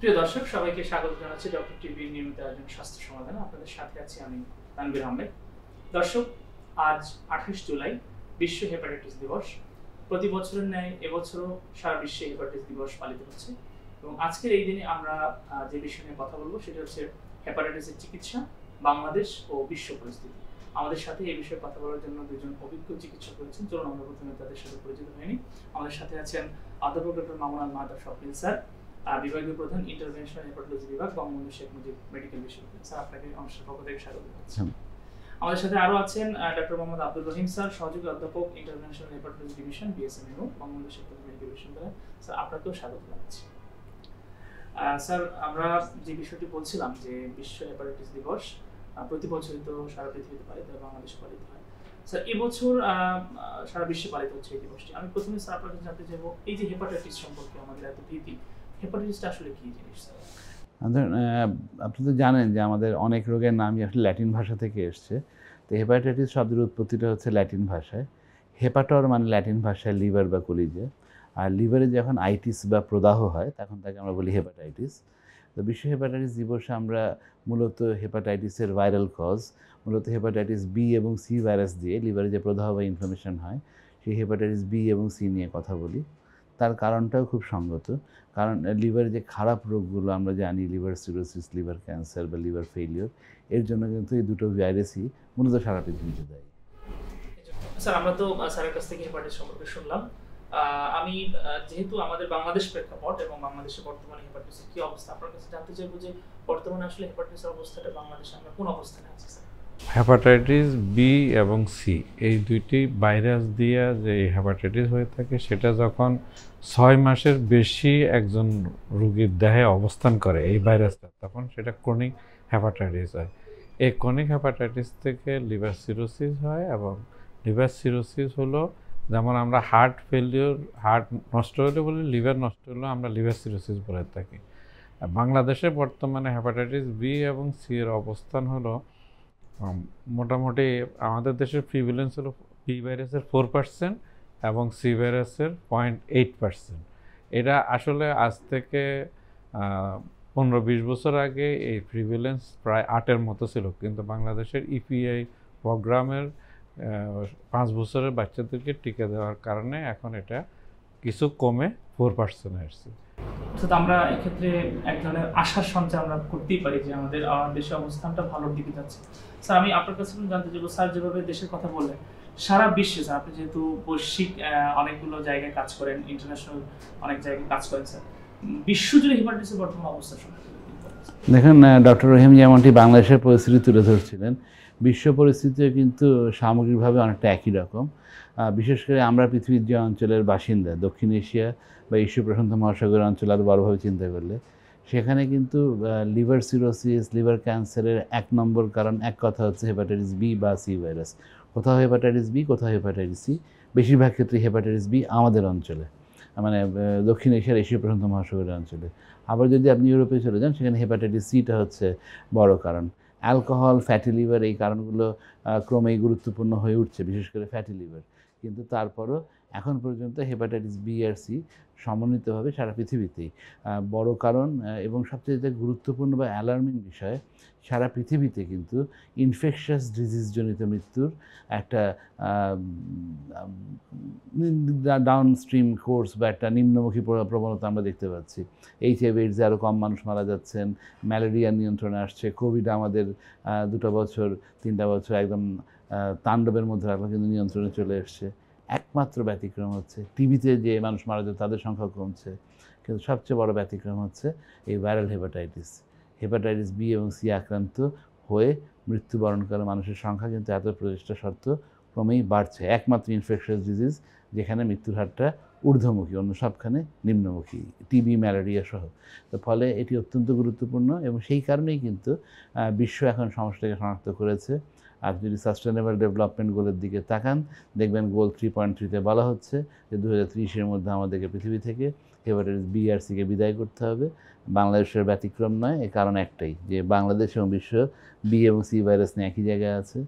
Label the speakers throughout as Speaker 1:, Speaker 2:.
Speaker 1: প্রিয় দর্শক সবাইকে স্বাগত জানাচ্ছি ডক্টর টিভির নিয়মিত আয়োজন স্বাস্থ্য সমাধান আপনাদের সাথে আছি আমি তানবির আহমেদ দর্শক আজ আঠাশ জুলাই বিশ্ব হেপাটাইটিস দিবস প্রতি বছরের ন্যায় এবছরও সারা বিশ্বে হেপাটাইটিস দিবস পালিত হচ্ছে এবং আজকের এই দিনে আমরা যে বিষয় নিয়ে কথা বলবো সেটা হচ্ছে হেপাটাইটিসের চিকিৎসা বাংলাদেশ ও বিশ্ব পরিস্থিতি আমাদের সাথে এই বিষয়ে কথা বলার জন্য দুজন অভিজ্ঞ চিকিৎসক রয়েছেন চলুন আমরা প্রথমে তাদের সাথে পরিচিত হয়নি আমাদের সাথে আছেন আদর্ব ডক্টর মামুনাল মাহাতা স্বপ্নিল স্যার বিভাগীয় প্রধান ইন্টারভেনশন হেপাটোলজি বিভাগ বঙ্গবন্ধু শেখ মুজিব মেডিকেল বিশ্ববিদ্যালয় স্যার আপনাকে অনুষ্ঠানের পক্ষ থেকে স্বাগত জানাচ্ছি আমাদের সাথে আরো আছেন ডক্টর মোহাম্মদ আব্দুল রহিম স্যার সহযোগী অধ্যাপক international hepatology division BSMU Bangabandhu Sheikh Mujib medical বিশ্ববিদ্যালয় স্যার আপনাকেও স্বাগত জানাচ্ছি স্যার আমরা যে বিষয়টি বলছিলাম যে বিশ্ব হেপাটাইটিস দিবস প্রতি বছরই তো সারা পৃথিবীতে পালিত হয় বাংলাদেশে পালিত হয় স্যার এবছর সারা বিশ্বে পালিত হচ্ছে এই দিবসটি আমি প্রথমে স্যার আপনার জানতে চাইবো এই যে হেপাটাইটিস সম্পর্কে আমাদের এত ভীতি হেপাটাইটিসটা আসলে জিনিস
Speaker 2: আপনি তো জানেন যে আমাদের অনেক রোগের নামই আসলে ল্যাটিন ভাষা থেকে এসছে তো হেপাটাইটিস শব্দের উৎপত্তিটা হচ্ছে ল্যাটিন ভাষায় হেপাটর মানে ল্যাটিন ভাষায় লিভার বা কলিজে আর লিভারে যখন আইটিস বা প্রদাহ হয় তখন তাকে আমরা বলি হেপাটাইটিস তো বিশ্ব হেপাটাইটিস দিবসে আমরা মূলত হেপাটাইটিসের ভাইরাল কজ মূলত হেপাটাইটিস বি এবং সি ভাইরাস দিয়ে লিভারে যে প্রদাহ বা ইনফ্লামেশন হয় সেই হেপাটাইটিস বি এবং সি নিয়ে কথা বলি তার কারণটাও খুব সঙ্গত কারণ লিভারের যে খারাপ রোগগুলো আমরা জানি লিভার সিরোসিস লিভার ক্যান্সার বা লিভার ফেলিওর এর জন্য কিন্তু এই দুটো ভাইরাসই মূলত সারা পৃথিবীতে দেয়
Speaker 1: স্যার আমরা তো স্যারের কাছ থেকে হেপাটাইটিস সম্পর্কে শুনলাম আমি যেহেতু আমাদের বাংলাদেশ প্রেক্ষাপট এবং বাংলাদেশে বর্তমানে হেপাটাইটিসের কি অবস্থা আপনার কাছে জানতে চাইবো যে বর্তমানে আসলে হেপাটাইটিসের অবস্থাটা বাংলাদেশে আমরা কোন অবস্থানে আছি স্যার
Speaker 3: হ্যাপাটাইটিস বি এবং সি এই দুইটি ভাইরাস দিয়া যে হ্যাপাটাইটিস হয়ে থাকে সেটা যখন ছয় মাসের বেশি একজন রুগীর দেহে অবস্থান করে এই ভাইরাসটা তখন সেটা ক্রনিক হ্যাপাটাইটিস হয় এই ক্রনিক হ্যাপাটাইটিস থেকে লিভার সিরোসিস হয় এবং লিভার সিরোসিস হলো যেমন আমরা হার্ট ফেলিওর হার্ট নষ্ট হলে বলি লিভার নষ্ট হলেও আমরা লিভার সিরোসিস বলে থাকি বাংলাদেশে বর্তমানে হ্যাপাটাইটিস বি এবং সি এর অবস্থান হলো মোটামুটি আমাদের দেশের প্রিভিলেন্স হলো পি ভাইরাসের ফোর পার্সেন্ট এবং সি ভাইরাসের পয়েন্ট এইট পার্সেন্ট এটা আসলে আজ থেকে পনেরো বিশ বছর আগে এই প্রিভিলেন্স প্রায় আটের মতো ছিল কিন্তু বাংলাদেশের ইপিআই e প্রোগ্রামের পাঁচ বছরের বাচ্চাদেরকে টিকা দেওয়ার কারণে এখন এটা কিছু কমে ফোর পার্সেন্ট এসছে
Speaker 1: অর্থাৎ আমরা এক্ষেত্রে এক ধরনের আশার সঞ্চয় আমরা করতেই পারি যে আমাদের দেশের অবস্থানটা ভালোর দিকে যাচ্ছে স্যার আমি আপনার কাছে জানতে চাইব স্যার যেভাবে দেশের কথা বললেন সারা বিশ্বে স্যার আপনি যেহেতু বৈশ্বিক অনেকগুলো জায়গায় কাজ করেন ইন্টারন্যাশনাল অনেক জায়গায় কাজ করেন স্যার বিশ্বজুড়ে হিপাটাইটিসের বর্তমান অবস্থা
Speaker 2: দেখেন ডক্টর রহিম যেমনটি বাংলাদেশের পরিস্থিতি তুলে ধরছিলেন বিশ্ব পরিস্থিতিও কিন্তু সামগ্রিকভাবে অনেকটা একই রকম বিশেষ করে আমরা পৃথিবীর যে অঞ্চলের বাসিন্দা দক্ষিণ এশিয়া বা ঈশ্বর প্রশান্ত মহাসাগর অঞ্চল আরও বড়ভাবে চিন্তা করলে সেখানে কিন্তু লিভার সিরোসিস লিভার ক্যান্সারের এক নম্বর কারণ এক কথা হচ্ছে হেপাটাইটিস বি বা সি ভাইরাস কোথাও হেপাটাইটিস বি কোথাও হেপাটাইটিস সি বেশিরভাগ ক্ষেত্রে হেপাটাইটিস বি আমাদের অঞ্চলে মানে দক্ষিণ এশিয়ার এশীয় প্রশান্ত মহাসাগরের অঞ্চলে আবার যদি আপনি ইউরোপে চলে যান সেখানে হেপাটাইটিস সিটা হচ্ছে বড় কারণ অ্যালকোহল ফ্যাটি লিভার এই কারণগুলো ক্রমেই গুরুত্বপূর্ণ হয়ে উঠছে বিশেষ করে ফ্যাটি লিভার কিন্তু তারপরও এখন পর্যন্ত হেপাটাইটিস বি আর সি সমন্বিতভাবে সারা পৃথিবীতেই বড় কারণ এবং সবচেয়ে যেটা গুরুত্বপূর্ণ বা অ্যালার্মিং বিষয় সারা পৃথিবীতে কিন্তু ইনফেকশাস ডিজিজজনিত মৃত্যুর একটা ডাউন স্ট্রিম কোর্স বা একটা নিম্নমুখী প্রবণতা আমরা দেখতে পাচ্ছি এইচ আইভি এইডসে আরও কম মানুষ মারা যাচ্ছেন ম্যালেরিয়া নিয়ন্ত্রণে আসছে কোভিড আমাদের দুটো বছর তিনটা বছর একদম তাণ্ডবের মধ্যে রাখলো কিন্তু নিয়ন্ত্রণে চলে এসছে একমাত্র ব্যতিক্রম হচ্ছে টিভিতে যে মানুষ মারা যায় তাদের সংখ্যা কমছে কিন্তু সবচেয়ে বড় ব্যতিক্রম হচ্ছে এই ভাইরাল হেপাটাইটিস হেপাটাইটিস বি এবং সি আক্রান্ত হয়ে মৃত্যুবরণ করা মানুষের সংখ্যা কিন্তু এত প্রচেষ্টা শর্ত ক্রমেই বাড়ছে একমাত্র ইনফেকশাস ডিজিজ যেখানে মৃত্যুর হারটা ঊর্ধ্বমুখী অন্য সবখানে নিম্নমুখী টিবি ম্যালেরিয়া সহ তো ফলে এটি অত্যন্ত গুরুত্বপূর্ণ এবং সেই কারণেই কিন্তু বিশ্ব এখন সমস্যাটাকে শনাক্ত করেছে আপনি যদি সাস্টেনেবল ডেভেলপমেন্ট গোলের দিকে তাকান দেখবেন গোল থ্রি পয়েন্ট থ্রিতে বলা হচ্ছে যে দু হাজার মধ্যে আমাদেরকে পৃথিবী থেকে এবারে বি আর সিকে বিদায় করতে হবে বাংলাদেশের ব্যতিক্রম নয় এ কারণ একটাই যে বাংলাদেশ এবং বিশ্ব বি এবং সি ভাইরাস নিয়ে একই জায়গায় আছে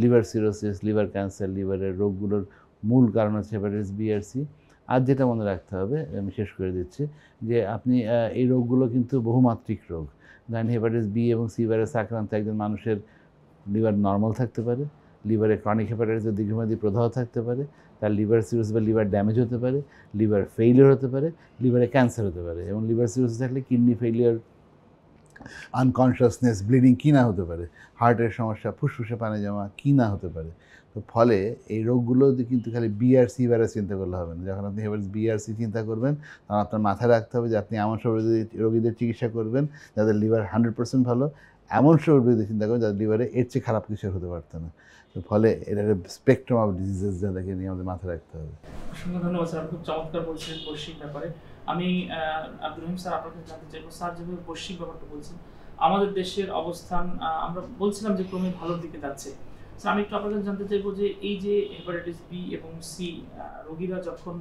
Speaker 2: লিভার সিরোসিস লিভার ক্যান্সার লিভারের রোগগুলোর মূল কারণ হচ্ছে হেপাটাইটিস বি আর সি আর যেটা মনে রাখতে হবে আমি শেষ করে দিচ্ছি যে আপনি এই রোগগুলো কিন্তু বহুমাত্রিক রোগ দেন হেপাটাইটিস বি এবং সি ভাইরাস আক্রান্ত একজন মানুষের লিভার নর্মাল থাকতে পারে লিভারে ক্রনিক হেপাটাইটিসের দীর্ঘমেয়াদী প্রদাহ থাকতে পারে তার লিভার সিরোসিস বা লিভার ড্যামেজ হতে পারে লিভার ফেইলিয়ার হতে পারে লিভারে ক্যান্সার হতে পারে এবং লিভার সিরোসিস থাকলে কিডনি ফেইলিয়ার আনকনসিয়াসনেস ব্লিডিং কিনা হতে পারে হার্টের সমস্যা ফুসফুসে পানি জমা কিনা হতে পারে তো ফলে এই রোগগুলো কিন্তু খালি বিআরসি বারে চিন্তা করলে হবে না যখন আপনি হেপাটাইটিস বিআরসি চিন্তা করবেন তখন আপনার মাথায় রাখতে হবে যে আপনি এমন সব রোগীদের চিকিৎসা করবেন যাদের লিভার হান্ড্রেড পার্সেন্ট ভালো এমন সব রোগীদের চিন্তা করবেন যাদের লিভারে এর চেয়ে খারাপ কিছু হতে পারতো না তো ফলে এটা স্পেকট্রাম অফ ডিজিজেস যাদেরকে নিয়ে আমাদের মাথায় রাখতে হবে
Speaker 1: অসংখ্য ধন্যবাদ স্যার খুব চমৎকার বলছেন বৈশ্বিক ব্যাপারে আমি আব্দুল রহিম স্যার জানতে চাইবো স্যার যেভাবে বৈশ্বিক ব্যাপারটা বলছেন আমাদের দেশের অবস্থান আমরা বলছিলাম যে ক্রমে ভালোর দিকে যাচ্ছে আমি একটু আপনার জানতে চাইবো যে এই যে হেপাটাইটিস বি এবং সি রোগীরা যখন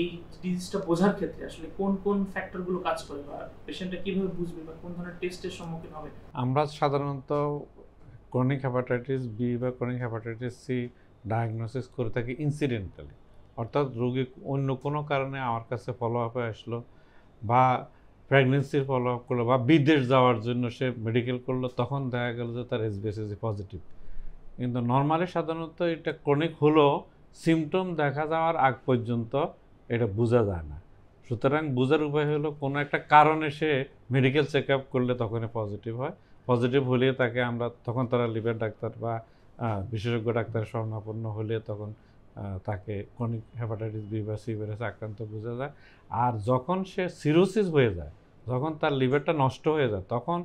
Speaker 1: এই ডিজিজটা বোঝার ক্ষেত্রে আসলে কোন কোন ফ্যাক্টরগুলো কাজ করে বা পেশেন্টটা কীভাবে বুঝবে বা কোন ধরনের টেস্টের সম্মুখীন হবে
Speaker 3: আমরা সাধারণত ক্রনিক হেপাটাইটিস বি বা ক্রনিক হেপাটাইটিস সি ডায়াগনোসিস করে থাকি ইনসিডেন্টালি অর্থাৎ রোগী অন্য কোনো কারণে আমার কাছে ফলো আপে আসলো বা প্রেগনেন্সির ফলো আপ করলো বা বিদেশ যাওয়ার জন্য সে মেডিকেল করলো তখন দেখা গেল যে তার এসবিএসএসি পজিটিভ কিন্তু নর্মালি সাধারণত এটা ক্রনিক হলেও সিমটম দেখা যাওয়ার আগ পর্যন্ত এটা বোঝা যায় না সুতরাং বোঝার উপায় হলো কোনো একটা কারণে সে মেডিকেল চেক আপ করলে তখনই পজিটিভ হয় পজিটিভ হলে তাকে আমরা তখন তারা লিভার ডাক্তার বা বিশেষজ্ঞ ডাক্তারের স্বর্ণাপন্ন হলে তখন তাকে ক্রনিক হেপাটাইটিস বি বা সিভাইরাস আক্রান্ত বোঝা যায় আর যখন সে সিরোসিস হয়ে যায় যখন তার লিভারটা নষ্ট হয়ে যায় তখন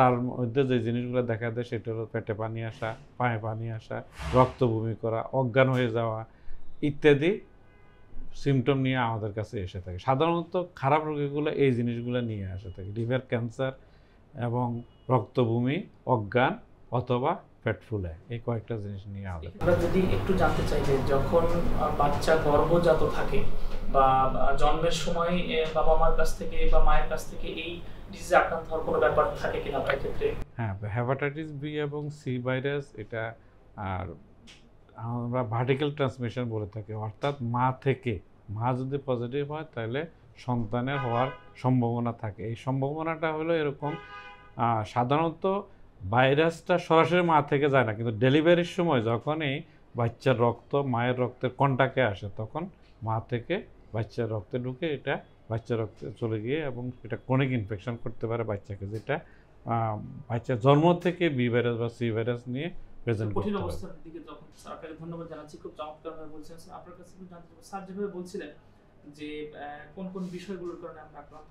Speaker 3: তার মধ্যে যে জিনিসগুলো দেখা যায় সেটা হলো পেটে পানি আসা পায়ে পানি আসা রক্ত বমি করা অজ্ঞান হয়ে যাওয়া ইত্যাদি সিমটম নিয়ে আমাদের কাছে এসে থাকে সাধারণত খারাপ রোগীগুলো এই জিনিসগুলো নিয়ে আসে থাকে লিভার ক্যান্সার এবং রক্তভূমি অজ্ঞান অথবা পেট ফুলে এই কয়েকটা জিনিস নিয়ে আমরা
Speaker 1: যদি একটু জানতে চাই যে যখন বাচ্চা গর্ভজাত থাকে বা জন্মের সময় বাবা মার কাছ থেকে বা মায়ের কাছ থেকে এই ডিজিজে আক্রান্ত হওয়ার কোনো ব্যাপার থাকে কিনা আপনার ক্ষেত্রে
Speaker 3: হ্যাঁ হ্যাপাটাইটিস বি এবং সি ভাইরাস এটা আর আমরা ভার্টিক্যাল ট্রান্সমিশন বলে থাকি অর্থাৎ মা থেকে মা যদি পজিটিভ হয় তাহলে সন্তানের হওয়ার সম্ভাবনা থাকে এই সম্ভাবনাটা হলো এরকম সাধারণত ভাইরাসটা সরাসরি মা থেকে যায় না কিন্তু ডেলিভারির সময় যখনই বাচ্চার রক্ত মায়ের রক্তের কন্টাকে আসে তখন মা থেকে বাচ্চার রক্তে ঢুকে এটা বাচ্চা রক্তে চলে গিয়ে এবং এটা কোনেক ইনফেকশন করতে পারে বাচ্চাকে যেটা বাচ্চা জন্ম থেকে বি ভাইরাস বা সি ভাইরাস নিয়ে প্রেজেন্ট
Speaker 1: ধন্যবাদ জানাচ্ছি খুব চমৎকারভাবে বলছেন আপনার কাছে বলছিলেন যে কোন কোন বিষয়গুলোর কারণে আমরা আক্রান্ত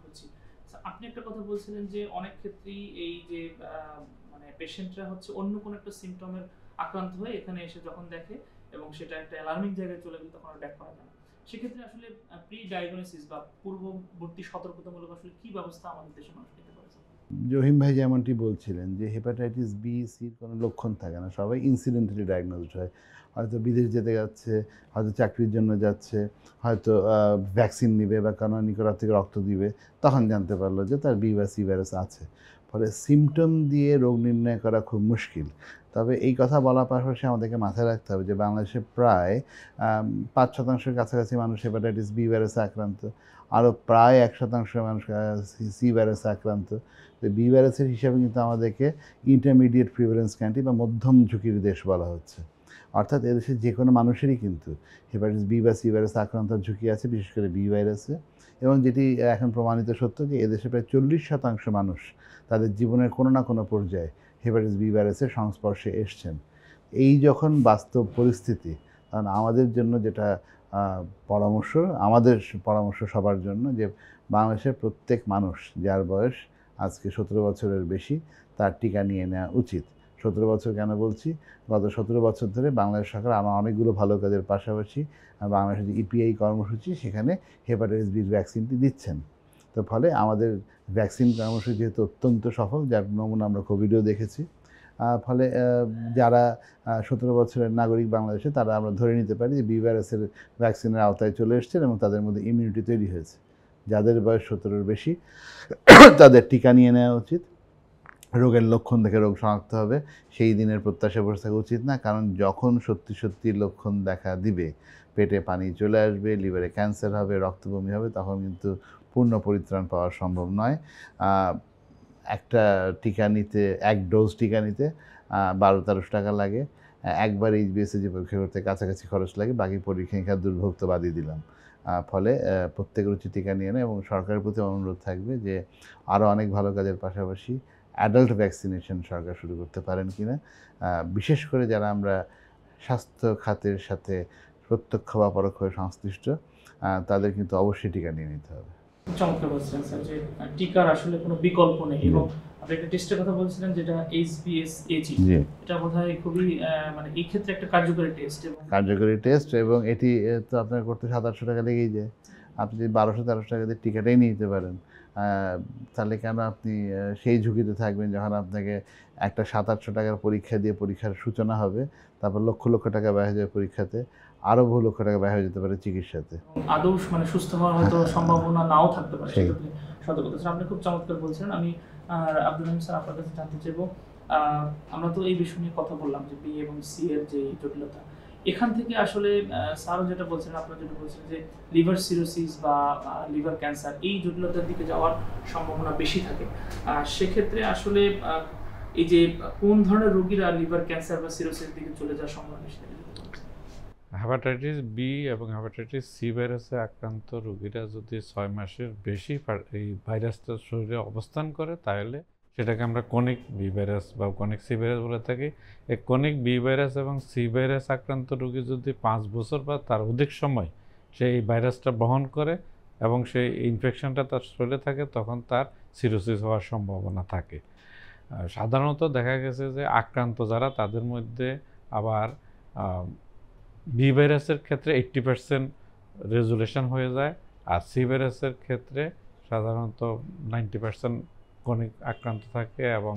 Speaker 1: আপনি একটা কথা বলছিলেন যে অনেক ক্ষেত্রেই এই যে মানে পেশেন্টরা হচ্ছে অন্য কোনো একটা সিমটমের আক্রান্ত হয়ে এখানে এসে যখন দেখে এবং সেটা একটা অ্যালার্মিং জায়গায় চলে গেলে তখন দেখা হয় না সেক্ষেত্রে আসলে প্রি ডায়াগনোসিস বা পূর্ববর্তী সতর্কতামূলক আসলে কি ব্যবস্থা আমাদের দেশের মানুষ নিতে পারে
Speaker 2: জহিম ভাই যেমনটি বলছিলেন যে হেপাটাইটিস বি সির কোনো লক্ষণ থাকে না সবাই ইনসিডেন্টালি ডায়াগনোসড হয় হয়তো বিদেশ যেতে যাচ্ছে হয়তো চাকরির জন্য যাচ্ছে হয়তো ভ্যাকসিন নিবে বা কোনো নিকটার থেকে রক্ত দিবে তখন জানতে পারলো যে তার বি বা সি ভাইরাস আছে ফলে সিমটম দিয়ে রোগ নির্ণয় করা খুব মুশকিল তবে এই কথা বলার পাশাপাশি আমাদেরকে মাথায় রাখতে হবে যে বাংলাদেশে প্রায় পাঁচ শতাংশের কাছাকাছি মানুষ হেপাটাইটিস বি ভাইরাসে আক্রান্ত আরও প্রায় এক শতাংশ মানুষ সি ভাইরাসে আক্রান্ত তো বি ভাইরাসের হিসাবে কিন্তু আমাদেরকে ইন্টারমিডিয়েট প্রিভারেন্স কান্ট্রি বা মধ্যম ঝুঁকির দেশ বলা হচ্ছে অর্থাৎ এদেশের যে কোনো মানুষেরই কিন্তু হেপাটাইটিস বি বা সি ভাইরাসে আক্রান্ত ঝুঁকি আছে বিশেষ করে বি ভাইরাসে এবং যেটি এখন প্রমাণিত সত্য যে এদেশে প্রায় চল্লিশ শতাংশ মানুষ তাদের জীবনের কোনো না কোনো পর্যায়ে হেপাটাইটিস বি ভাইরাসের সংস্পর্শে এসছেন এই যখন বাস্তব পরিস্থিতি তখন আমাদের জন্য যেটা পরামর্শ আমাদের পরামর্শ সবার জন্য যে বাংলাদেশের প্রত্যেক মানুষ যার বয়স আজকে সতেরো বছরের বেশি তার টিকা নিয়ে নেওয়া উচিত সতেরো বছর কেন বলছি গত সতেরো বছর ধরে বাংলাদেশ সরকার আমার অনেকগুলো ভালো কাজের পাশাপাশি বাংলাদেশের যে ইপিআই e কর্মসূচি সেখানে হেপাটাইটিস বির ভ্যাকসিনটি দিচ্ছেন তো ফলে আমাদের ভ্যাকসিন কর্মসূচি যেহেতু অত্যন্ত সফল যার নমুনা আমরা কোভিডেও দেখেছি ফলে যারা সতেরো বছরের নাগরিক বাংলাদেশে তারা আমরা ধরে নিতে পারি যে বিভাইরাসের ভ্যাকসিনের আওতায় চলে এসছেন এবং তাদের মধ্যে ইমিউনিটি তৈরি হয়েছে যাদের বয়স সতেরোর বেশি তাদের টিকা নিয়ে নেওয়া উচিত রোগের লক্ষণ দেখে রোগ শনাক্ত হবে সেই দিনের প্রত্যাশা বসে থাকা উচিত না কারণ যখন সত্যি সত্যি লক্ষণ দেখা দিবে পেটে পানি চলে আসবে লিভারে ক্যান্সার হবে রক্তবমি হবে তখন কিন্তু পূর্ণ পরিত্রাণ পাওয়া সম্ভব নয় একটা টিকা নিতে এক ডোজ টিকা নিতে বারো তেরোশো টাকা লাগে একবার এইচ যে পরীক্ষা করতে কাছাকাছি খরচ লাগে বাকি পরীক্ষা দুর্ভুক্ত বাদই দিলাম ফলে প্রত্যেকের রুচি টিকা নিয়ে নেয় এবং সরকারের প্রতি অনুরোধ থাকবে যে আরও অনেক ভালো কাজের পাশাপাশি অ্যাডাল্ট ভ্যাকসিনেশন সরকার শুরু করতে পারেন কি না বিশেষ করে যারা আমরা স্বাস্থ্য খাতের সাথে প্রত্যক্ষ বা পরোক্ষ সংশ্লিষ্ট তাদের কিন্তু অবশ্যই টিকা নিয়ে নিতে
Speaker 1: হবে চমৎকার বলছিলেন স্যার যে টিকার আসলে কোনো বিকল্প নেই এবং আপনি একটা টেস্টের কথা বলছিলেন যেটা এজি এটা খুবই মানে এই ক্ষেত্রে একটা কার্যকরী টেস্ট
Speaker 2: কার্যকরী টেস্ট এবং এটি তো আপনার করতে সাত আটশো টাকা লেগেই যায় আপনি যদি বারোশো তেরোশো টাকা দিয়ে টিকাটাই নিয়ে নিতে পারেন তাহলে কেন আপনি সেই ঝুঁকিতে থাকবেন যখন আপনাকে একটা সাত আটশো টাকার পরীক্ষা দিয়ে পরীক্ষার সূচনা হবে তারপর লক্ষ লক্ষ টাকা ব্যয় হয়ে যাবে পরীক্ষাতে আরো বহু লক্ষ টাকা ব্যয় হয়ে যেতে পারে চিকিৎসাতে
Speaker 1: আদৌ মানে সুস্থ হওয়ার হয়তো সম্ভাবনা নাও থাকতে পারে সেক্ষেত্রে স্যার আপনি খুব চমৎকার বলছেন আমি আর আব্দুল রহিম স্যার আপনার কাছে জানতে চাইব আমরা তো এই বিষয় নিয়ে কথা বললাম যে বি এবং সি এর যে জটিলতা এখান থেকে আসলে স্যারও যেটা বলছেন আপনারা যেটা বলছেন যে লিভার সিরোসিস বা লিভার ক্যান্সার এই জটিলতার দিকে যাওয়ার সম্ভাবনা বেশি থাকে সেক্ষেত্রে আসলে এই যে কোন ধরনের রোগীরা লিভার ক্যান্সার বা সিরোসিস দিকে চলে যাওয়ার সম্ভাবনা বেশি থাকে
Speaker 3: হ্যাপাটাইটিস বি এবং হ্যাপাটাইটিস সি ভাইরাসে আক্রান্ত রোগীরা যদি ছয় মাসের বেশি এই ভাইরাসটা শরীরে অবস্থান করে তাহলে সেটাকে আমরা কনিক বি ভাইরাস বা কনিক সি ভাইরাস বলে থাকি এই কনিক বি ভাইরাস এবং সি ভাইরাস আক্রান্ত রোগী যদি পাঁচ বছর বা তার অধিক সময় সে এই ভাইরাসটা বহন করে এবং সেই ইনফেকশনটা তার শরীরে থাকে তখন তার সিরোসিস হওয়ার সম্ভাবনা থাকে সাধারণত দেখা গেছে যে আক্রান্ত যারা তাদের মধ্যে আবার বি ভাইরাসের ক্ষেত্রে এইট্টি পার্সেন্ট রেজুলেশন হয়ে যায় আর সি ভাইরাসের ক্ষেত্রে সাধারণত নাইনটি পার্সেন্ট কনিক আক্রান্ত থাকে এবং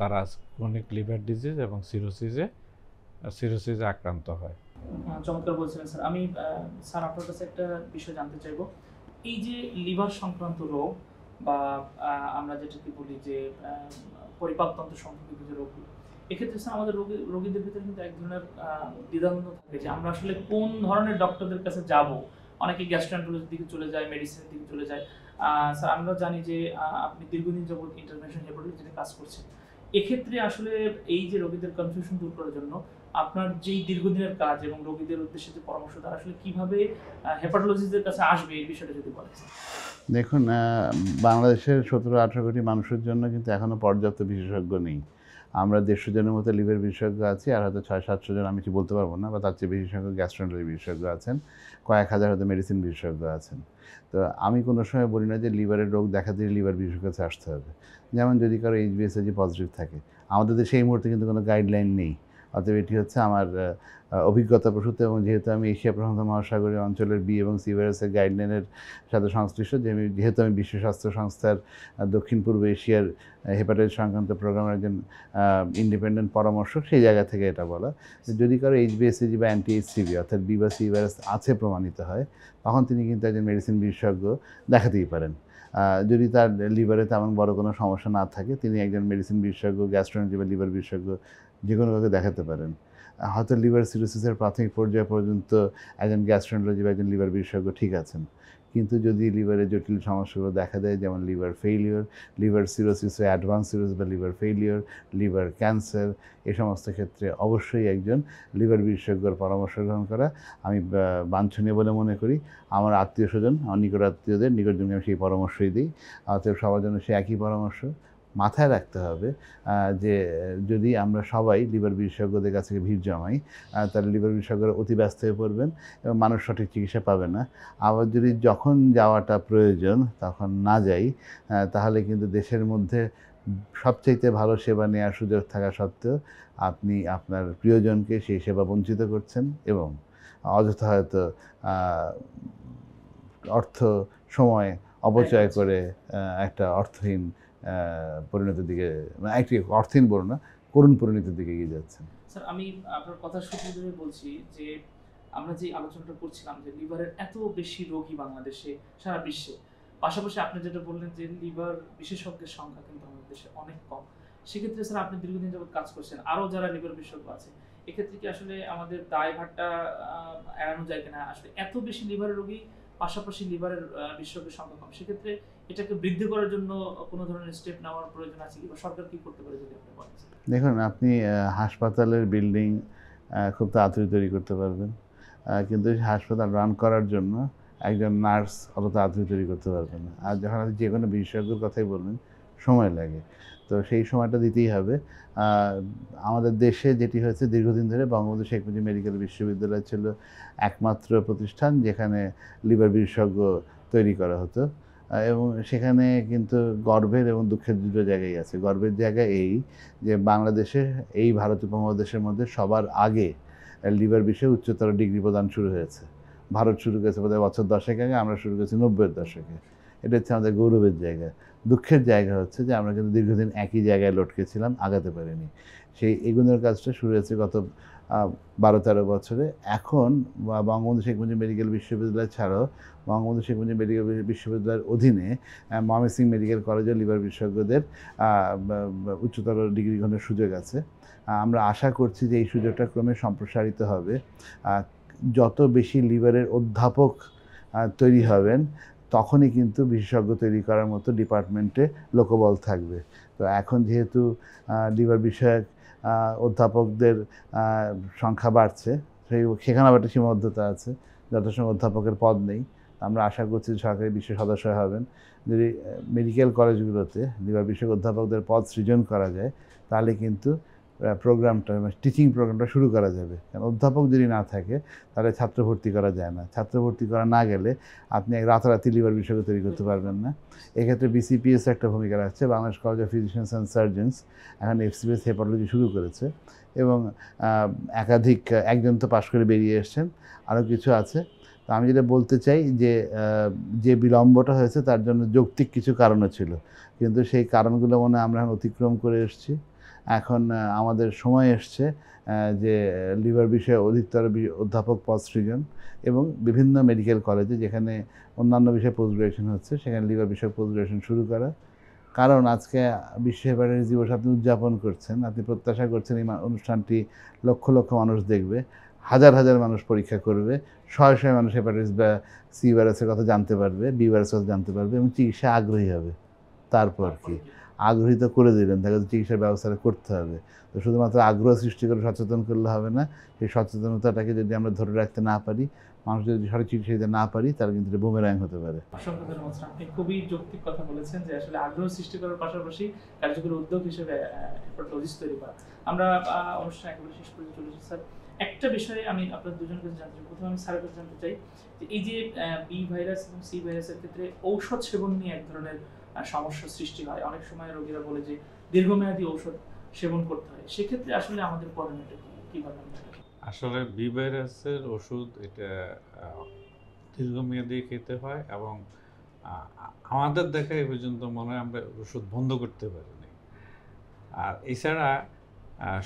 Speaker 3: তারা কনিক লিভার ডিজিজ এবং সিরোসিজে সিরোসিজে আক্রান্ত হয়
Speaker 1: চমৎকার বলছিলেন স্যার আমি স্যার আপনার কাছে একটা বিষয় জানতে চাইব এই যে লিভার সংক্রান্ত রোগ বা আমরা যেটাকে বলি যে পরিপাকতন্ত্র সম্পর্কিত যে রোগগুলো এক্ষেত্রে স্যার আমাদের রোগী রোগীদের ভিতরে কিন্তু এক ধরনের দ্বিধাদ্বন্দ্ব থাকে যে আমরা আসলে কোন ধরনের ডক্টরদের কাছে যাব অনেকে গ্যাস্ট্রোন্টোলজির দিকে চলে যায় মেডিসিনের দিকে চলে যায় স্যার আমরা জানি যে আপনি দীর্ঘদিন যাবত ইন্টারন্যাশনাল হেপাটোলজিতে কাজ করছেন এক্ষেত্রে আসলে এই যে রোগীদের কনফিউশন দূর করার জন্য আপনার যেই দীর্ঘদিনের কাজ এবং রোগীদের উদ্দেশ্যে যে পরামর্শ তারা আসলে কীভাবে হেপাটোলজিস্টদের কাছে আসবে এই বিষয়টা যদি বলেন
Speaker 2: দেখুন বাংলাদেশের সতেরো আঠারো কোটি মানুষের জন্য কিন্তু এখনও পর্যাপ্ত বিশেষজ্ঞ নেই আমরা দেড়শো জনের মতো লিভার বিশেষজ্ঞ আছি আর হয়তো ছয় সাতশো জন আমি কি বলতে পারবো না বা তার চেয়ে বেশি সংখ্যক গ্যাস্ট্রোলজি বিশেষজ্ঞ আছেন কয়েক হাজার হয়তো মেডিসিন বিশেষজ্ঞ আছেন তো আমি কোনো সময় বলি না যে লিভারের রোগ দেখা দিলে লিভার বিশেষজ্ঞ কাছে আসতে হবে যেমন যদি কারো এইচবিএসএজি পজিটিভ থাকে আমাদের দেশে এই মুহূর্তে কিন্তু কোনো গাইডলাইন নেই অতএব এটি হচ্ছে আমার অভিজ্ঞতা প্রসূত এবং যেহেতু আমি এশিয়া প্রশান্ত মহাসাগরীয় অঞ্চলের বি এবং সিভাইরাসের গাইডলাইনের সাথে সংশ্লিষ্ট যে আমি যেহেতু আমি বিশ্ব স্বাস্থ্য সংস্থার দক্ষিণ পূর্ব এশিয়ার হেপাটাইটিস সংক্রান্ত প্রোগ্রামের একজন ইন্ডিপেন্ডেন্ট পরামর্শক সেই জায়গা থেকে এটা বলা যদি কারো এইচবিএসসিজি বা অ্যান্টি এইচসিবি অর্থাৎ বি বা সিভাইরাস আছে প্রমাণিত হয় তখন তিনি কিন্তু একজন মেডিসিন বিশেষজ্ঞ দেখাতেই পারেন যদি তার লিভারে তেমন বড় কোনো সমস্যা না থাকে তিনি একজন মেডিসিন বিশেষজ্ঞ গ্যাস্ট্রোনজি বা লিভার বিশেষজ্ঞ যে কোনো কাউকে দেখাতে পারেন হয়তো লিভার সিরোসিসের প্রাথমিক পর্যায় পর্যন্ত একজন গ্যাস্ট্রোনলজি বা একজন লিভার বিশেষজ্ঞ ঠিক আছেন কিন্তু যদি লিভারের জটিল সমস্যাগুলো দেখা দেয় যেমন liver failure liver cirrhosis advance cirrhosis বা লিভার ফেইলিওর লিভার ক্যান্সার এ সমস্ত ক্ষেত্রে অবশ্যই একজন লিভার বিশেষজ্ঞর পরামর্শ গ্রহণ করা আমি বাঞ্ছনীয় বলে মনে করি আমার আত্মীয় স্বজন আমার নিকট আত্মীয়দের নিকটজনকে আমি সেই পরামর্শই দিই অর্থাৎ সবার জন্য সে একই পরামর্শ মাথায় রাখতে হবে যে যদি আমরা সবাই লিভার বিশেষজ্ঞদের কাছে ভিড় জমাই তাহলে লিভার বিশেষজ্ঞরা অতি ব্যস্ত হয়ে পড়বেন এবং মানুষ সঠিক চিকিৎসা পাবে না আবার যদি যখন যাওয়াটা প্রয়োজন তখন না যাই তাহলে কিন্তু দেশের মধ্যে সবচাইতে ভালো সেবা নেওয়ার সুযোগ থাকা সত্ত্বেও আপনি আপনার প্রিয়জনকে সেই সেবা বঞ্চিত করছেন এবং অযথা হয়তো অর্থ সময় অপচয় হ্যাঁ। করে একটা অর্থহীন পরিণতির দিকে মানে একটি অর্থহীন বলুন না করুণ পরিণতির দিকে এগিয়ে যাচ্ছেন
Speaker 1: স্যার আমি আপনার কথা সূত্র ধরে বলছি যে আমরা যে আলোচনাটা করছিলাম যে লিভারের এত বেশি রোগী বাংলাদেশে সারা বিশ্বে পাশাপাশি আপনি যেটা বললেন যে লিভার বিশেষজ্ঞের সংখ্যা কিন্তু আমাদের দেশে অনেক কম সেক্ষেত্রে স্যার আপনি দীর্ঘদিন যাবৎ কাজ করছেন আরও যারা লিভার বিশেষজ্ঞ আছে এক্ষেত্রে কি আসলে আমাদের দায়ভারটা এড়ানো যায় কিনা আসলে এত বেশি লিভার রোগী পাশাপাশি লিভারের বিশ্বকের সংখ্যা কম সেক্ষেত্রে এটাকে বৃদ্ধি করার জন্য কোনো ধরনের স্টেপ নেওয়ার প্রয়োজন আছে কিংবা সরকার কি করতে পারে যদি আপনি
Speaker 2: বলেন দেখুন আপনি হাসপাতালের বিল্ডিং খুব তাড়াতাড়ি তৈরি করতে পারবেন কিন্তু হাসপাতাল রান করার জন্য একজন নার্স অত তাড়াতাড়ি তৈরি করতে পারবেন আর যখন আপনি যে কোনো বিশেষজ্ঞের কথাই বলবেন সময় লাগে তো সেই সময়টা দিতেই হবে আমাদের দেশে যেটি হয়েছে দীর্ঘদিন ধরে বঙ্গবন্ধু শেখ মুজিব মেডিকেল বিশ্ববিদ্যালয় ছিল একমাত্র প্রতিষ্ঠান যেখানে লিভার বিশেষজ্ঞ তৈরি করা হতো এবং সেখানে কিন্তু গর্বের এবং দুঃখের দুটো জায়গায় আছে গর্বের জায়গা এই যে বাংলাদেশে এই ভারত উপমহাদেশের মধ্যে সবার আগে লিভার বিষয়ে উচ্চতর ডিগ্রি প্রদান শুরু হয়েছে ভারত শুরু করেছে বোধহয় বছর দশেক আগে আমরা শুরু করেছি নব্বইয়ের দশকে এটা হচ্ছে আমাদের গৌরবের জায়গা দুঃখের জায়গা হচ্ছে যে আমরা কিন্তু দীর্ঘদিন একই জায়গায় লটকে ছিলাম আগাতে পারিনি সেই এগুনের কাজটা শুরু হয়েছে গত বারো তেরো বছরে এখন বঙ্গবন্ধু শেখ মুজিব মেডিকেল বিশ্ববিদ্যালয় ছাড়াও বঙ্গবন্ধু শেখ মুজিব মেডিকেল বিশ্ববিদ্যালয়ের অধীনে মহামে সিং মেডিকেল কলেজে লিভার বিশেষজ্ঞদের উচ্চতর ডিগ্রি গ্রহণের সুযোগ আছে আমরা আশা করছি যে এই সুযোগটা ক্রমে সম্প্রসারিত হবে যত বেশি লিভারের অধ্যাপক তৈরি হবেন তখনই কিন্তু বিশেষজ্ঞ তৈরি করার মতো ডিপার্টমেন্টে লোকবল থাকবে তো এখন যেহেতু লিভার বিষয়ক অধ্যাপকদের সংখ্যা বাড়ছে সেই সেখানে আবার একটা সীমাবদ্ধতা আছে যথাসময় অধ্যাপকের পদ নেই আমরা আশা করছি সরকারি বিশ্ব সদস্য হবেন যদি মেডিকেল কলেজগুলোতে লিভার বিষয়ক অধ্যাপকদের পদ সৃজন করা যায় তাহলে কিন্তু প্রোগ্রামটা টিচিং প্রোগ্রামটা শুরু করা যাবে কারণ অধ্যাপক যদি না থাকে তাহলে ছাত্র ভর্তি করা যায় না ছাত্র ভর্তি করা না গেলে আপনি রাতারাতি লিভার বিষয়কে তৈরি করতে পারবেন না এক্ষেত্রে বিসিপিএস একটা ভূমিকা রাখছে Bangladesh college of physicians and surgeons এখন এফসিবিএস হেপাটোলজি শুরু করেছে এবং একাধিক একজন তো পাশ করে বেরিয়ে এসছেন আরও কিছু আছে তো আমি যেটা বলতে চাই যে যে বিলম্বটা হয়েছে তার জন্য যৌক্তিক কিছু কারণও ছিল কিন্তু সেই কারণগুলো মনে আমরা এখন অতিক্রম করে এসেছি এখন আমাদের সময় এসছে যে লিভার বিষয়ে অধিকতর অধ্যাপক পদ সৃজন এবং বিভিন্ন মেডিকেল কলেজে যেখানে অন্যান্য বিষয়ে পোস্ট গ্রাজুয়েশন হচ্ছে সেখানে লিভার বিষয়ে পোস্ট গ্রাজুয়েশন শুরু করা কারণ আজকে বিশ্ব হেপাটাইটিস দিবস আপনি উদযাপন করছেন আপনি প্রত্যাশা করছেন এই অনুষ্ঠানটি লক্ষ লক্ষ মানুষ দেখবে হাজার হাজার মানুষ পরীক্ষা করবে শয়ে শয়ে মানুষ হেপাটাইটিস বা সি ভাইরাসের কথা জানতে পারবে বি ভাইরাসের কথা জানতে পারবে এবং চিকিৎসা আগ্রহী হবে তারপর কি আগ্রহিত করে দিলেন তাকে চিকিৎসার ব্যবস্থা করতে হবে তো শুধুমাত্র আগ্রহ সৃষ্টি করে সচেতন করলে হবে না সেই সচেতনতাটাকে যদি আমরা ধরে রাখতে না পারি মানুষ যদি সঠিক চিকিৎসা দিতে না পারি তার কিন্তু বুমেরাং হতে পারে
Speaker 1: আপনি খুবই যৌক্তিক কথা বলেছেন যে আসলে আগ্রহ সৃষ্টি করার পাশাপাশি কার্যকরী উদ্যোগ হিসেবে তৈরি করা আমরা অনুষ্ঠান একেবারে শেষ করে চলে স্যার একটা বিষয়ে আমি আপনার দুজনকে কাছে জানতে চাই প্রথমে আমি স্যারের কাছে জানতে চাই যে এই যে বি ভাইরাস এবং সি ভাইরাসের ক্ষেত্রে ঔষধ সেবন নিয়ে এক ধরনের সমস্যার সৃষ্টি হয় অনেক সময় রোগীরা বলে যে দীর্ঘমেয়াদী ঔষধ সেবন করতে হয় সেক্ষেত্রে আসলে আমাদের করণীয়টা কীভাবে
Speaker 3: আসলে ওষুধ এটা দীর্ঘমেয়াদী খেতে হয় এবং আমাদের দেখা এ পর্যন্ত মনে হয় আমরা ওষুধ বন্ধ করতে পারিনি আর এছাড়া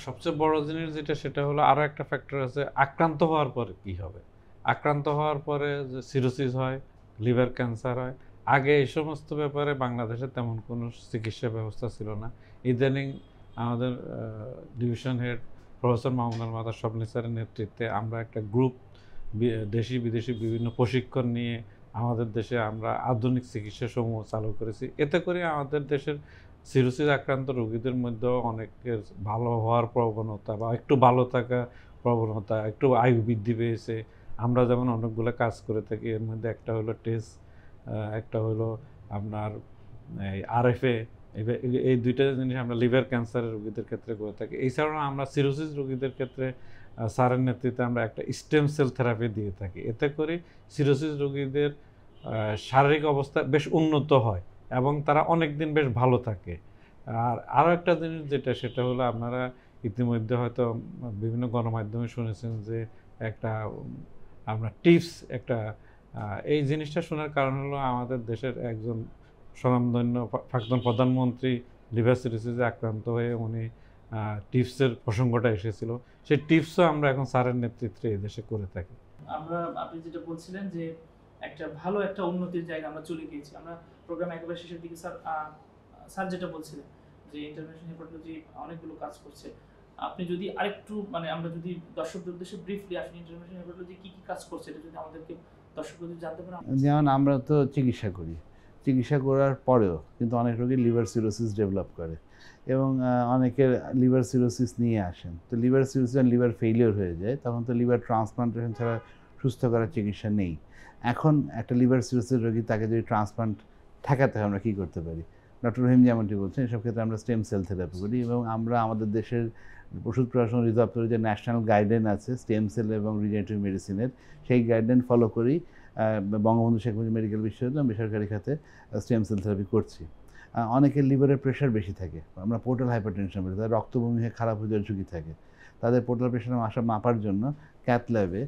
Speaker 3: সবচেয়ে বড় জিনিস যেটা সেটা হলো আরও একটা ফ্যাক্টর আছে আক্রান্ত হওয়ার পরে কি হবে আক্রান্ত হওয়ার পরে যে সিরোসিস হয় লিভার ক্যান্সার হয় আগে এই সমস্ত ব্যাপারে বাংলাদেশে তেমন কোনো চিকিৎসা ব্যবস্থা ছিল না ইদানিং আমাদের ডিভিশন হেড প্রফেসর মাহমুদুল মাদার স্বপ্নে স্যারের নেতৃত্বে আমরা একটা গ্রুপ দেশি বিদেশি বিভিন্ন প্রশিক্ষণ নিয়ে আমাদের দেশে আমরা আধুনিক চিকিৎসা সমূহ চালু করেছি এতে করে আমাদের দেশের সিরোসিস আক্রান্ত রোগীদের মধ্যে অনেকের ভালো হওয়ার প্রবণতা বা একটু ভালো থাকা প্রবণতা একটু আয়ু বৃদ্ধি পেয়েছে আমরা যেমন অনেকগুলো কাজ করে থাকি এর মধ্যে একটা হলো টেস্ট একটা হলো আপনার আরএফএ এই দুইটা জিনিস আমরা লিভার ক্যান্সারের রোগীদের ক্ষেত্রে করে থাকি এছাড়াও আমরা সিরোসিস রোগীদের ক্ষেত্রে সারের নেতৃত্বে আমরা একটা স্টেম সেল থেরাপি দিয়ে থাকি এতে করে সিরোসিস রোগীদের শারীরিক অবস্থা বেশ উন্নত হয় এবং তারা অনেক দিন বেশ ভালো থাকে আর আরও একটা জিনিস যেটা সেটা হলো আপনারা ইতিমধ্যে হয়তো বিভিন্ন গণমাধ্যমে শুনেছেন যে একটা আপনার টিপস একটা এই জিনিসটা শোনার কারণ হলো আমাদের দেশের একজন স্বনামধন্য প্রাক্তন প্রধানমন্ত্রী লিভার সিরিসিসে আক্রান্ত হয়ে উনি টিপসের প্রসঙ্গটা এসেছিল সেই টিপসও আমরা এখন স্যারের নেতৃত্বে এই দেশে করে থাকি
Speaker 1: আমরা আপনি যেটা বলছিলেন যে একটা ভালো একটা উন্নতির জায়গা আমরা চলে গিয়েছি আমরা প্রোগ্রাম একেবারে শেষের দিকে স্যার স্যার যেটা বলছিলেন যে ইন্টারন্যাশনাল হেপাটোলজি অনেকগুলো কাজ করছে আপনি যদি আরেকটু মানে আমরা যদি দর্শকদের উদ্দেশ্যে ব্রিফলি আপনি ইন্টারন্যাশনাল হেপাটোলজি কী কী কাজ করছে এটা যদি আমাদেরকে
Speaker 2: যেমন আমরা তো চিকিৎসা করি চিকিৎসা করার পরেও কিন্তু অনেক রোগী লিভার সিরোসিস ডেভেলপ করে এবং অনেকের লিভার সিরোসিস নিয়ে আসেন তো লিভার সিরোসিস লিভার ফেলিওর হয়ে যায় তখন তো লিভার ট্রান্সপ্লান্টেশন ছাড়া সুস্থ করার চিকিৎসা নেই এখন একটা লিভার সিরোসিস রোগী তাকে যদি ট্রান্সপ্লান্ট ঠেকাতে হয় আমরা কী করতে পারি ডক্টর রহিম যেমনটি বলছেন এসব ক্ষেত্রে আমরা স্টেম সেল থেরাপি করি এবং আমরা আমাদের দেশের ওষুধ প্রশাসন অধিদপ্তরের যে ন্যাশনাল গাইডলাইন আছে স্টেম সেল এবং রিজেন্টিভ মেডিসিনের সেই গাইডলাইন ফলো করেই বঙ্গবন্ধু শেখ মুজিব মেডিকেল বিশ্ববিদ্যালয় বেসরকারি খাতে স্টেম সেল থেরাপি করছি অনেকের লিভারের প্রেশার বেশি থাকে আমরা পোর্টাল হাইপারটেনশন বলি তাদের রক্তভূমি হয়ে খারাপ হয়ে যাওয়ার ঝুঁকি থাকে তাদের পোর্টাল প্রেশার আসা মাপার জন্য ক্যাথ ল্যাবে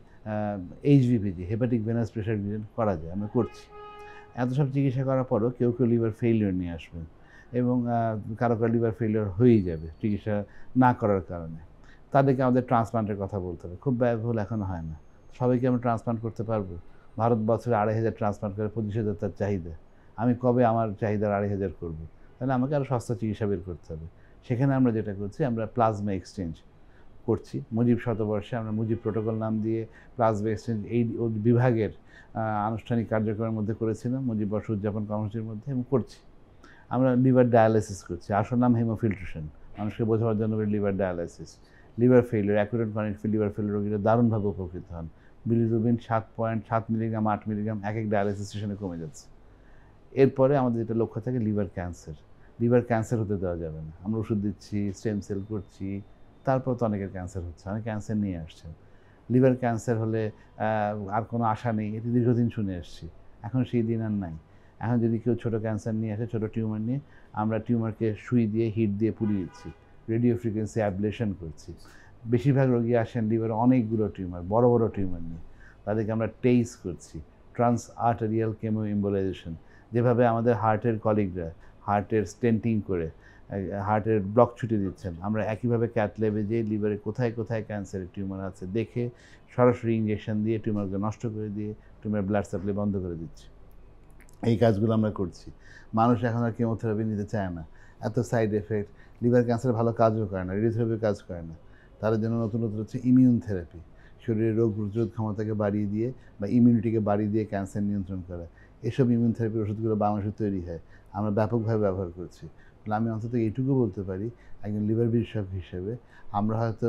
Speaker 2: এইচভিপিজি হেপাটিক ভেনাস প্রেশার করা যায় আমরা করছি এত সব চিকিৎসা করার পরও কেউ কেউ লিভার ফেইলিওর নিয়ে আসবেন এবং কারো কারো লিভার ফেলিওর হয়েই যাবে চিকিৎসা না করার কারণে তাদেরকে আমাদের ট্রান্সপ্লান্টের কথা বলতে হবে খুব ব্যয়বহুল এখন হয় না সবাইকে আমরা ট্রান্সপ্লান্ট করতে পারবো ভারত বছরে আড়াই হাজার ট্রান্সপ্লান্ট করে পঁচিশ হাজার তার চাহিদা আমি কবে আমার চাহিদার আড়াই হাজার করবো তাহলে আমাকে আরও সস্তা চিকিৎসা বের করতে হবে সেখানে আমরা যেটা করছি আমরা প্লাজমা এক্সচেঞ্জ করছি মুজিব শতবর্ষে আমরা মুজিব প্রোটোকল নাম দিয়ে প্লাজমা এক্সচেঞ্জ এই বিভাগের আনুষ্ঠানিক কার্যক্রমের মধ্যে করেছিলাম মুজিব বর্ষ উদযাপন কর্মসূচির মধ্যে এবং করছি আমরা লিভার ডায়ালাইসিস করছি আসল নাম হেমোফিলট্রেশন মানুষকে বোঝাবার জন্য liver dialysis liver failure acute chronic liver failure রোগীরা দারুণভাবে উপকৃত হন বিলিরুবিন সাত পয়েন্ট সাত মিলিগ্রাম আট মিলিগ্রাম এক এক ডায়ালিসিস স্টেশনে কমে যাচ্ছে এরপরে আমাদের যেটা লক্ষ্য থাকে লিভার ক্যান্সার লিভার ক্যান্সার হতে দেওয়া যাবে না আমরা ওষুধ দিচ্ছি স্টেম সেল করছি তারপর তো অনেকের ক্যান্সার হচ্ছে অনেক ক্যান্সার নিয়ে আসছেন লিভার ক্যান্সার হলে আর কোনো আশা নেই এটি দীর্ঘদিন শুনে আসছি এখন সেই দিন আর নাই এখন যদি কেউ ছোটো ক্যান্সার নিয়ে আসে ছোটো টিউমার নিয়ে আমরা টিউমারকে সুই দিয়ে হিট দিয়ে পুড়িয়ে দিচ্ছি রেডিও ফ্রিকোয়েন্সি অ্যাবলেশন করছি বেশিরভাগ রোগী আসেন লিভার অনেকগুলো টিউমার বড় বড় টিউমার নিয়ে তাদেরকে আমরা টেইস করছি ট্রান্স আর্টারিয়াল কেমো ইম্বোলাইজেশন যেভাবে আমাদের হার্টের কলিগরা হার্টের স্টেন্টিং করে হার্টের ব্লক ছুটি দিচ্ছেন আমরা একইভাবে ক্যাট যে লিভারে কোথায় কোথায় ক্যান্সারের টিউমার আছে দেখে সরাসরি ইঞ্জেকশন দিয়ে টিউমারকে নষ্ট করে দিয়ে টিউমার ব্লাড সাপ্লাই বন্ধ করে দিচ্ছি এই কাজগুলো আমরা করছি মানুষ এখন আর কেমোথেরাপি নিতে চায় না এত সাইড এফেক্ট লিভার ক্যান্সার ভালো কাজও করে না রেডিওথেরাপি কাজ করে না তার জন্য নতুন নতুন হচ্ছে ইমিউন থেরাপি শরীরের রোগ প্রতিরোধ ক্ষমতাকে বাড়িয়ে দিয়ে বা ইমিউনিটিকে বাড়িয়ে দিয়ে ক্যান্সার নিয়ন্ত্রণ করা এসব ইমিউন থেরাপির ওষুধগুলো বাংলাদেশে তৈরি হয় আমরা ব্যাপকভাবে ব্যবহার করছি আমি অন্তত এইটুকু বলতে পারি একজন লিভার বিশেষজ্ঞ হিসেবে আমরা হয়তো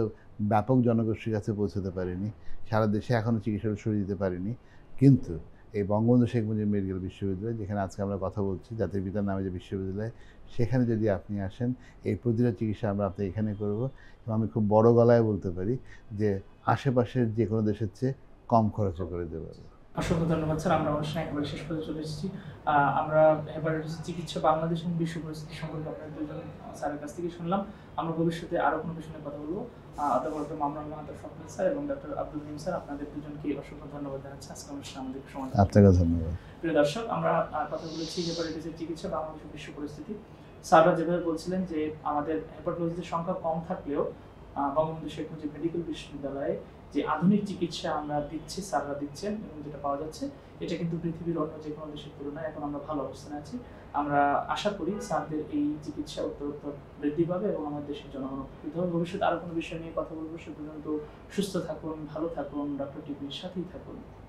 Speaker 2: ব্যাপক জনগোষ্ঠীর কাছে পৌঁছাতে পারিনি সারা দেশে এখনও চিকিৎসা সরিয়ে দিতে পারিনি কিন্তু এই বঙ্গবন্ধু শেখ মুজিব মেডিকেল বিশ্ববিদ্যালয় যেখানে আজকে আমরা কথা বলছি জাতির পিতার নামে যে বিশ্ববিদ্যালয় সেখানে যদি আপনি আসেন এই প্রতিটা চিকিৎসা আমরা আপনি এখানে করব এবং আমি খুব বড় গলায় বলতে পারি যে আশেপাশের যে কোনো দেশের চেয়ে কম খরচে করে দেবে
Speaker 1: অসংখ্য ধন্যবাদ স্যার আমরা অনুষ্ঠান একেবারে শেষ পর্যন্ত চলে এসেছি আমরা হেপাটাইটিস চিকিৎসা বাংলাদেশ এবং বিশ্ব পরিস্থিতি সম্পর্কে আপনার দুজন স্যারের কাছ থেকে শুনলাম আমরা ভবিষ্যতে আরও কোনো বিষয়ে কথা বলবো অতবরত মামলা মাহাতো স্বপ্ন স্যার এবং ডক্টর আব্দুল রহিম স্যার আপনাদের দুজনকে অসংখ্য ধন্যবাদ জানাচ্ছি আজকে অনুষ্ঠান আমাদের সময় আপনাকে ধন্যবাদ প্রিয় দর্শক আমরা কথা বলেছি হেপাটাইটিসের চিকিৎসা বাংলাদেশ বিশ্ব পরিস্থিতি স্যাররা যেভাবে বলছিলেন যে আমাদের হেপাটাইটিসের সংখ্যা কম থাকলেও বঙ্গবন্ধু শেখ মুজিব মেডিকেল বিশ্ববিদ্যালয়ে যে আধুনিক চিকিৎসা আমরা দিচ্ছি সাররা দিচ্ছেন এবং যেটা পাওয়া যাচ্ছে এটা কিন্তু পৃথিবীর অন্য যে কোনো দেশের তুলনায় এখন আমরা ভালো অবস্থানে আছি আমরা আশা করি সারদের এই চিকিৎসা উত্তরোত্তর বৃদ্ধি পাবে এবং আমাদের দেশের জনগণ উপকৃত হবে ভবিষ্যতে আরও কোনো বিষয় নিয়ে কথা বলবো সে পর্যন্ত সুস্থ থাকুন ভালো থাকুন ডক্টর টিভির সাথেই থাকুন